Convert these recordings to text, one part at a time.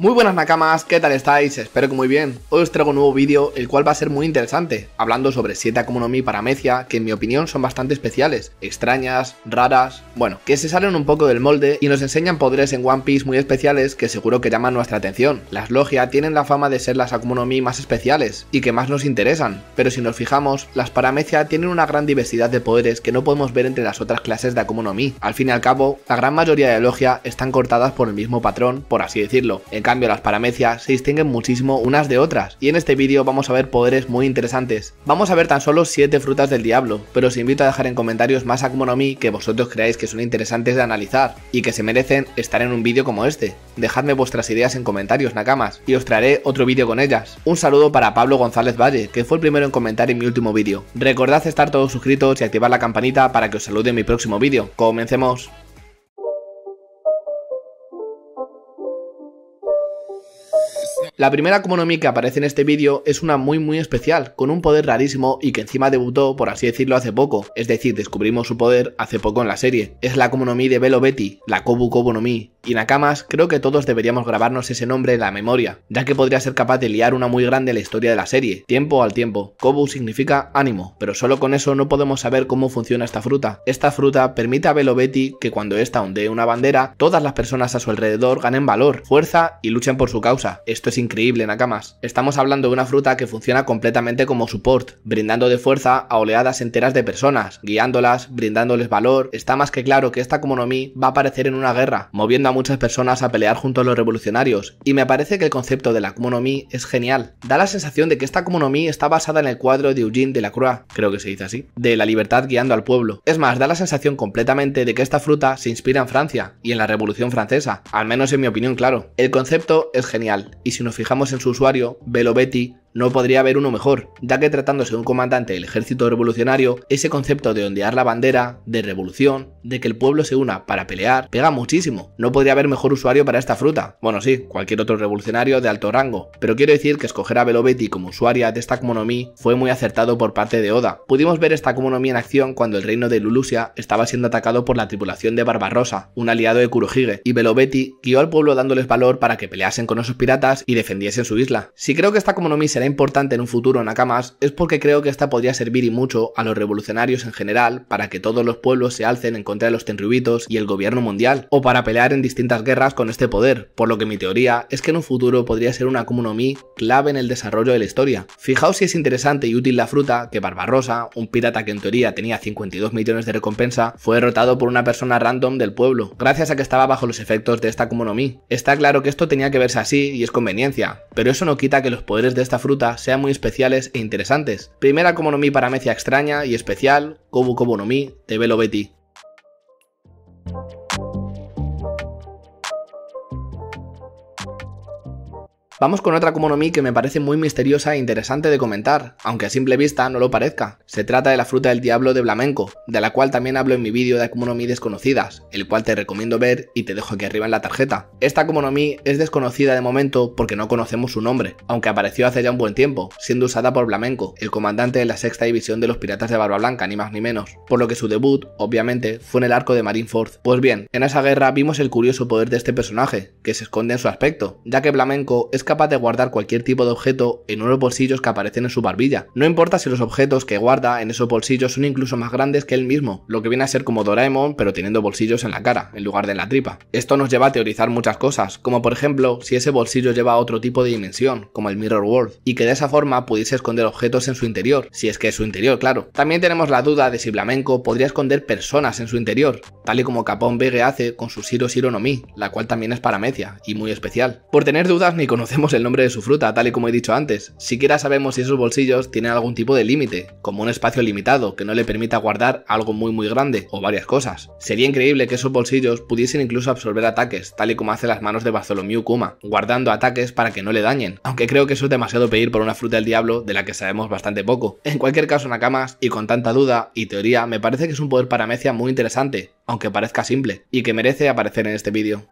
Muy buenas nakamas, ¿qué tal estáis? Espero que muy bien. Hoy os traigo un nuevo vídeo, el cual va a ser muy interesante, hablando sobre 7 Akumonomi para Mecia, que en mi opinión son bastante especiales, extrañas, raras, bueno, que se salen un poco del molde y nos enseñan poderes en One Piece muy especiales que seguro que llaman nuestra atención. Las Logia tienen la fama de ser las Akumonomi más especiales y que más nos interesan, pero si nos fijamos, las Paramecia tienen una gran diversidad de poderes que no podemos ver entre las otras clases de Akumonomi. Al fin y al cabo, la gran mayoría de Logia están cortadas por el mismo patrón, por así decirlo. En cambio, las paramecias se distinguen muchísimo unas de otras, y en este vídeo vamos a ver poderes muy interesantes. Vamos a ver tan solo 7 frutas del diablo, pero os invito a dejar en comentarios más akmonomi que vosotros creáis que son interesantes de analizar, y que se merecen estar en un vídeo como este. Dejadme vuestras ideas en comentarios, Nakamas, y os traeré otro vídeo con ellas. Un saludo para Pablo González Valle, que fue el primero en comentar en mi último vídeo. Recordad estar todos suscritos y activar la campanita para que os salude en mi próximo vídeo. ¡Comencemos! La primera Komonomi que aparece en este vídeo es una muy muy especial, con un poder rarísimo y que encima debutó, por así decirlo, hace poco, es decir, descubrimos su poder hace poco en la serie. Es la Komonomi de Velo Betty, la Kobu Kobonomi y Nakamas, creo que todos deberíamos grabarnos ese nombre en la memoria, ya que podría ser capaz de liar una muy grande la historia de la serie, tiempo al tiempo. Kobu significa ánimo, pero solo con eso no podemos saber cómo funciona esta fruta. Esta fruta permite a Belobetti que cuando ésta ondee una bandera, todas las personas a su alrededor ganen valor, fuerza y luchen por su causa. Esto es increíble, Nakamas. Estamos hablando de una fruta que funciona completamente como support, brindando de fuerza a oleadas enteras de personas, guiándolas, brindándoles valor. Está más que claro que esta Komonomi va a aparecer en una guerra, moviendo muchas personas a pelear junto a los revolucionarios, y me parece que el concepto de la Kumonomi es genial. Da la sensación de que esta Kumonomi está basada en el cuadro de Eugene Delacroix, creo que se dice así, de la libertad guiando al pueblo. Es más, da la sensación completamente de que esta fruta se inspira en Francia y en la Revolución Francesa, al menos en mi opinión, claro. El concepto es genial, y si nos fijamos en su usuario, Betty, no podría haber uno mejor, ya que tratándose de un comandante del ejército revolucionario, ese concepto de ondear la bandera, de revolución, de que el pueblo se una para pelear, pega muchísimo. No podría haber mejor usuario para esta fruta. Bueno, sí, cualquier otro revolucionario de alto rango, pero quiero decir que escoger a Velovetti como usuaria de esta Akmonomí fue muy acertado por parte de Oda. Pudimos ver esta Akmonomí en acción cuando el reino de Lulusia estaba siendo atacado por la tripulación de Barbarossa, un aliado de Kurohige, y Velovetti guió al pueblo dándoles valor para que peleasen con esos piratas y defendiesen su isla. Si creo que esta Akmonomí se importante en un futuro en Nakamas es porque creo que esta podría servir y mucho a los revolucionarios en general para que todos los pueblos se alcen en contra de los tenryubitos y el gobierno mundial, o para pelear en distintas guerras con este poder, por lo que mi teoría es que en un futuro podría ser una Akuma clave en el desarrollo de la historia. Fijaos si es interesante y útil la fruta que Barbarossa, un pirata que en teoría tenía 52 millones de recompensa, fue derrotado por una persona random del pueblo, gracias a que estaba bajo los efectos de esta Akuma Está claro que esto tenía que verse así y es conveniencia, pero eso no quita que los poderes de esta fruta sean muy especiales e interesantes. Primera Komonomi para Mecia extraña y especial, Kobu Kobonomi de Velo Betty. Vamos con otra Kumonomi que me parece muy misteriosa e interesante de comentar, aunque a simple vista no lo parezca. Se trata de la fruta del diablo de Flamenco, de la cual también hablo en mi vídeo de Akumonomi desconocidas, el cual te recomiendo ver y te dejo aquí arriba en la tarjeta. Esta mi es desconocida de momento porque no conocemos su nombre, aunque apareció hace ya un buen tiempo, siendo usada por Flamenco, el comandante de la sexta división de los piratas de Barba Blanca, ni más ni menos, por lo que su debut, obviamente, fue en el arco de Marineford. Pues bien, en esa guerra vimos el curioso poder de este personaje, que se esconde en su aspecto, ya que Flamenco es capaz de guardar cualquier tipo de objeto en unos bolsillos que aparecen en su barbilla. No importa si los objetos que guarda en esos bolsillos son incluso más grandes que él mismo, lo que viene a ser como Doraemon pero teniendo bolsillos en la cara, en lugar de en la tripa. Esto nos lleva a teorizar muchas cosas, como por ejemplo si ese bolsillo lleva otro tipo de dimensión, como el Mirror World, y que de esa forma pudiese esconder objetos en su interior, si es que es su interior, claro. También tenemos la duda de si Flamenco podría esconder personas en su interior, tal y como Capón Vegue hace con su Shiro Shiro no Mi, la cual también es paramecia y muy especial. Por tener dudas ni conocemos el nombre de su fruta, tal y como he dicho antes. Siquiera sabemos si esos bolsillos tienen algún tipo de límite, como un espacio limitado que no le permita guardar algo muy muy grande o varias cosas. Sería increíble que esos bolsillos pudiesen incluso absorber ataques, tal y como hace las manos de Bartholomew Kuma, guardando ataques para que no le dañen, aunque creo que eso es demasiado pedir por una fruta del diablo de la que sabemos bastante poco. En cualquier caso, Nakamas, y con tanta duda y teoría, me parece que es un poder para muy interesante, aunque parezca simple, y que merece aparecer en este vídeo.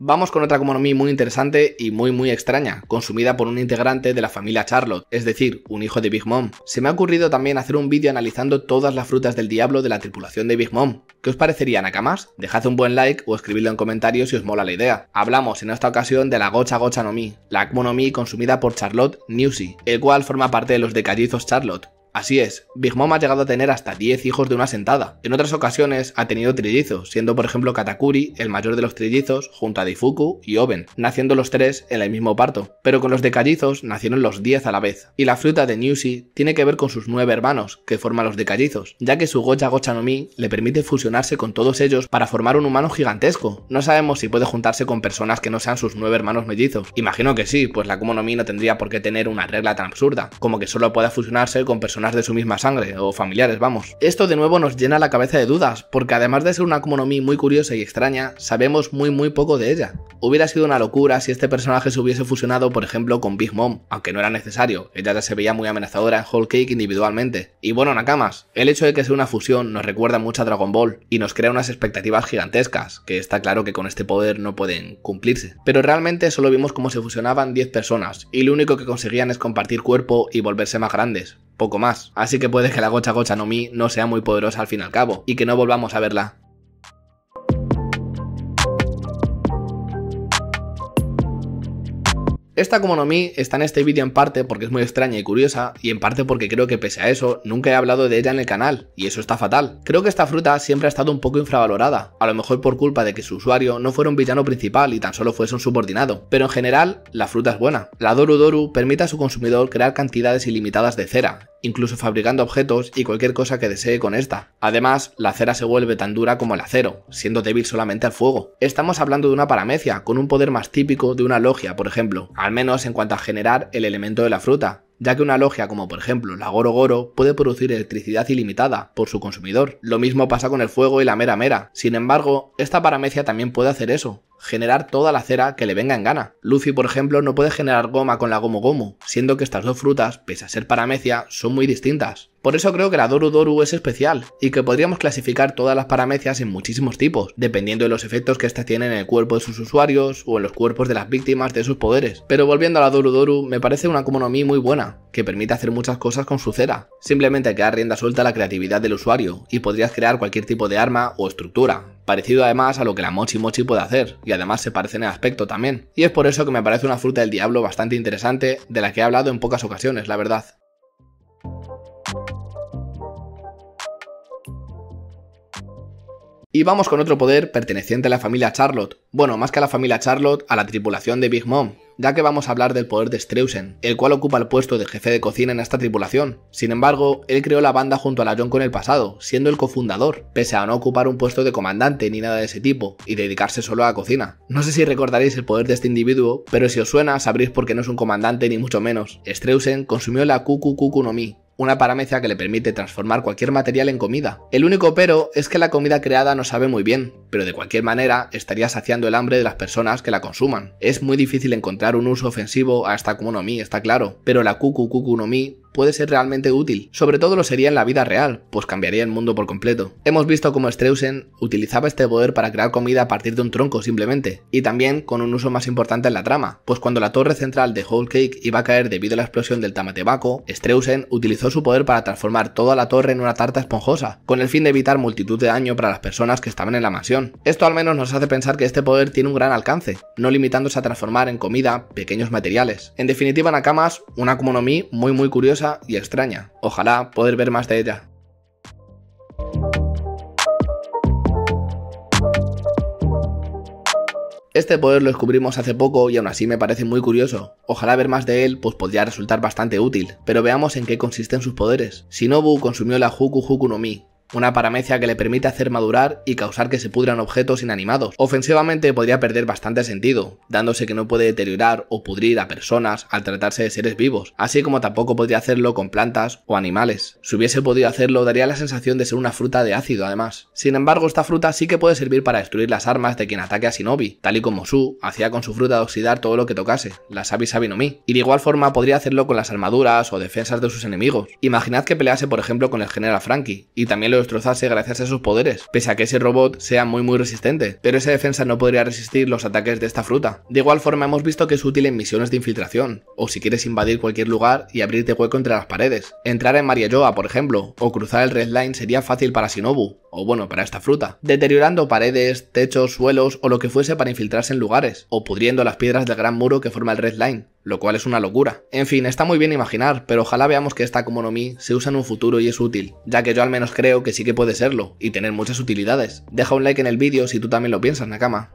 Vamos con otra Komonomi muy interesante y muy muy extraña, consumida por un integrante de la familia Charlotte, es decir, un hijo de Big Mom. Se me ha ocurrido también hacer un vídeo analizando todas las frutas del diablo de la tripulación de Big Mom. ¿Qué os parecería, Nakamas? Dejad un buen like o escribidlo en comentarios si os mola la idea. Hablamos en esta ocasión de la Gocha Gocha Nomi, la Komonomi consumida por Charlotte Newsy, el cual forma parte de los decallizos Charlotte, Así es, Big Mom ha llegado a tener hasta 10 hijos de una sentada. En otras ocasiones ha tenido trillizos, siendo por ejemplo Katakuri el mayor de los trillizos junto a Difuku y Oven, naciendo los tres en el mismo parto. Pero con los decallizos nacieron los 10 a la vez. Y la fruta de Newsy tiene que ver con sus 9 hermanos, que forman los decallizos, ya que su Gocha Gocha no Mi le permite fusionarse con todos ellos para formar un humano gigantesco. No sabemos si puede juntarse con personas que no sean sus nueve hermanos mellizos. Imagino que sí, pues la Mi no tendría por qué tener una regla tan absurda, como que solo pueda fusionarse con personas de su misma sangre, o familiares, vamos. Esto de nuevo nos llena la cabeza de dudas, porque además de ser una economía muy curiosa y extraña, sabemos muy muy poco de ella. Hubiera sido una locura si este personaje se hubiese fusionado, por ejemplo, con Big Mom, aunque no era necesario, ella ya se veía muy amenazadora en Whole Cake individualmente. Y bueno, Nakamas, el hecho de que sea una fusión nos recuerda mucho a Dragon Ball y nos crea unas expectativas gigantescas, que está claro que con este poder no pueden cumplirse. Pero realmente solo vimos cómo se fusionaban 10 personas, y lo único que conseguían es compartir cuerpo y volverse más grandes, poco más. Así que puede que la gocha gocha no mi no sea muy poderosa al fin y al cabo, y que no volvamos a verla. Esta como está en este vídeo en parte porque es muy extraña y curiosa y en parte porque creo que pese a eso nunca he hablado de ella en el canal y eso está fatal. Creo que esta fruta siempre ha estado un poco infravalorada, a lo mejor por culpa de que su usuario no fuera un villano principal y tan solo fuese un subordinado, pero en general la fruta es buena. La Doru Doru permite a su consumidor crear cantidades ilimitadas de cera, incluso fabricando objetos y cualquier cosa que desee con esta. Además, la cera se vuelve tan dura como el acero, siendo débil solamente al fuego. Estamos hablando de una paramecia, con un poder más típico de una logia, por ejemplo, al menos en cuanto a generar el elemento de la fruta, ya que una logia como por ejemplo la Goro Goro puede producir electricidad ilimitada por su consumidor. Lo mismo pasa con el fuego y la mera mera. Sin embargo, esta paramecia también puede hacer eso, generar toda la cera que le venga en gana. Luffy, por ejemplo, no puede generar goma con la gomo Gomu, siendo que estas dos frutas, pese a ser paramecia, son muy distintas. Por eso creo que la Doru Doru es especial, y que podríamos clasificar todas las paramecias en muchísimos tipos, dependiendo de los efectos que estas tienen en el cuerpo de sus usuarios o en los cuerpos de las víctimas de sus poderes. Pero volviendo a la Doru Doru, me parece una Komonomi muy buena, que permite hacer muchas cosas con su cera. Simplemente que rienda suelta a la creatividad del usuario, y podrías crear cualquier tipo de arma o estructura, parecido además a lo que la Mochi Mochi puede hacer, y además se parecen en aspecto también. Y es por eso que me parece una fruta del diablo bastante interesante, de la que he hablado en pocas ocasiones, la verdad. Y vamos con otro poder perteneciente a la familia Charlotte. Bueno, más que a la familia Charlotte, a la tripulación de Big Mom, ya que vamos a hablar del poder de Streusen, el cual ocupa el puesto de jefe de cocina en esta tripulación. Sin embargo, él creó la banda junto a la Yonko en el pasado, siendo el cofundador, pese a no ocupar un puesto de comandante ni nada de ese tipo, y dedicarse solo a la cocina. No sé si recordaréis el poder de este individuo, pero si os suena sabréis por qué no es un comandante ni mucho menos. Streusen consumió la Kuku no Mi, una paramecia que le permite transformar cualquier material en comida. El único pero es que la comida creada no sabe muy bien, pero de cualquier manera estaría saciando el hambre de las personas que la consuman. Es muy difícil encontrar un uso ofensivo a esta Kumonomi, está claro, pero la Kuku Kuku no Mi puede ser realmente útil. Sobre todo lo sería en la vida real, pues cambiaría el mundo por completo. Hemos visto cómo Streusen utilizaba este poder para crear comida a partir de un tronco simplemente, y también con un uso más importante en la trama, pues cuando la torre central de Whole Cake iba a caer debido a la explosión del tamatebaco, Streusen utilizó su poder para transformar toda la torre en una tarta esponjosa, con el fin de evitar multitud de daño para las personas que estaban en la mansión. Esto al menos nos hace pensar que este poder tiene un gran alcance, no limitándose a transformar en comida pequeños materiales. En definitiva, Nakamas, una Kumonomi muy muy curiosa y extraña. Ojalá poder ver más de ella. Este poder lo descubrimos hace poco y aún así me parece muy curioso. Ojalá ver más de él, pues podría resultar bastante útil, pero veamos en qué consisten sus poderes. Shinobu consumió la Huku Huku una paramecia que le permite hacer madurar y causar que se pudran objetos inanimados. Ofensivamente podría perder bastante sentido, dándose que no puede deteriorar o pudrir a personas al tratarse de seres vivos, así como tampoco podría hacerlo con plantas o animales. Si hubiese podido hacerlo daría la sensación de ser una fruta de ácido además. Sin embargo esta fruta sí que puede servir para destruir las armas de quien ataque a Shinobi, tal y como Su hacía con su fruta de oxidar todo lo que tocase, la Sabi Sabi no Mi, y de igual forma podría hacerlo con las armaduras o defensas de sus enemigos. Imaginad que pelease por ejemplo con el general Frankie, y también destrozase gracias a sus poderes, pese a que ese robot sea muy muy resistente, pero esa defensa no podría resistir los ataques de esta fruta. De igual forma hemos visto que es útil en misiones de infiltración, o si quieres invadir cualquier lugar y abrirte hueco entre las paredes. Entrar en Maria Joa, por ejemplo, o cruzar el Red Line sería fácil para Shinobu, o bueno, para esta fruta, deteriorando paredes, techos, suelos o lo que fuese para infiltrarse en lugares, o pudriendo las piedras del gran muro que forma el Red Line lo cual es una locura. En fin, está muy bien imaginar, pero ojalá veamos que esta Komonomi se usa en un futuro y es útil, ya que yo al menos creo que sí que puede serlo, y tener muchas utilidades. Deja un like en el vídeo si tú también lo piensas, Nakama.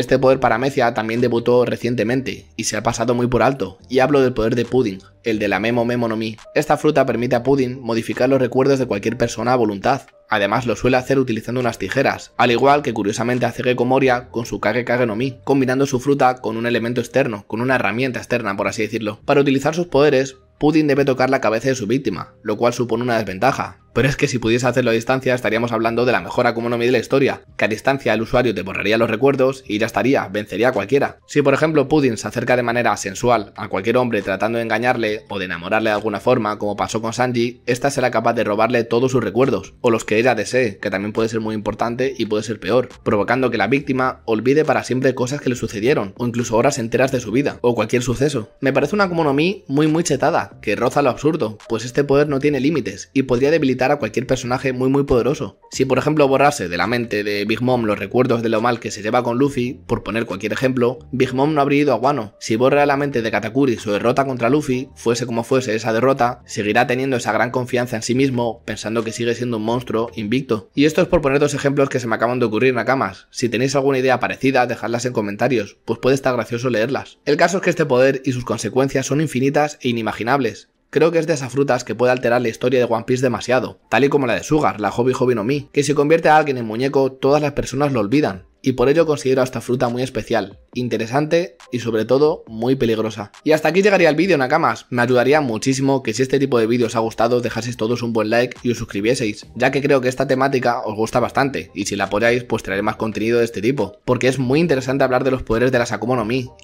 Este poder para Mecia también debutó recientemente y se ha pasado muy por alto, y hablo del poder de Pudding, el de la Memo Memo no Mi. Esta fruta permite a Pudding modificar los recuerdos de cualquier persona a voluntad. Además lo suele hacer utilizando unas tijeras, al igual que curiosamente hace Gecko Moria con su Kage Kage no Mi, combinando su fruta con un elemento externo, con una herramienta externa por así decirlo. Para utilizar sus poderes, Pudding debe tocar la cabeza de su víctima, lo cual supone una desventaja, pero es que si pudiese hacerlo a distancia estaríamos hablando de la mejor Mi de la historia, que a distancia el usuario te borraría los recuerdos y ya estaría, vencería a cualquiera. Si por ejemplo Pudding se acerca de manera sensual a cualquier hombre tratando de engañarle o de enamorarle de alguna forma, como pasó con Sanji, esta será capaz de robarle todos sus recuerdos, o los que ella desee, que también puede ser muy importante y puede ser peor, provocando que la víctima olvide para siempre cosas que le sucedieron, o incluso horas enteras de su vida, o cualquier suceso. Me parece una Akumonomi muy muy chetada, que roza lo absurdo, pues este poder no tiene límites y podría debilitar a cualquier personaje muy muy poderoso. Si por ejemplo borrase de la mente de Big Mom los recuerdos de lo mal que se lleva con Luffy, por poner cualquier ejemplo, Big Mom no habría ido a Guano. Si borra la mente de Katakuri su derrota contra Luffy, fuese como fuese esa derrota, seguirá teniendo esa gran confianza en sí mismo, pensando que sigue siendo un monstruo invicto. Y esto es por poner dos ejemplos que se me acaban de ocurrir, Nakamas. Si tenéis alguna idea parecida, dejadlas en comentarios, pues puede estar gracioso leerlas. El caso es que este poder y sus consecuencias son infinitas e inimaginables. Creo que es de esas frutas que puede alterar la historia de One Piece demasiado, tal y como la de Sugar, la Hobby Hobby no Mi, que si convierte a alguien en muñeco, todas las personas lo olvidan, y por ello considero a esta fruta muy especial, interesante y sobre todo muy peligrosa. Y hasta aquí llegaría el vídeo, Nakamas. Me ayudaría muchísimo que si este tipo de vídeos os ha gustado dejaseis todos un buen like y os suscribieseis, ya que creo que esta temática os gusta bastante y si la apoyáis pues traeré más contenido de este tipo, porque es muy interesante hablar de los poderes de las Akuma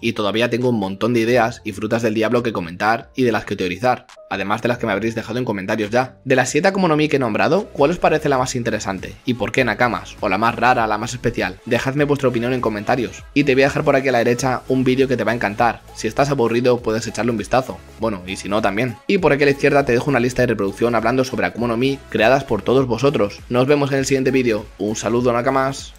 y todavía tengo un montón de ideas y frutas del diablo que comentar y de las que teorizar además de las que me habréis dejado en comentarios ya. De las 7 Akumonomi que he nombrado, ¿cuál os parece la más interesante? ¿Y por qué Nakamas? ¿O la más rara, la más especial? Dejadme vuestra opinión en comentarios. Y te voy a dejar por aquí a la derecha un vídeo que te va a encantar. Si estás aburrido, puedes echarle un vistazo. Bueno, y si no, también. Y por aquí a la izquierda te dejo una lista de reproducción hablando sobre Akumonomi creadas por todos vosotros. Nos vemos en el siguiente vídeo. Un saludo Nakamas.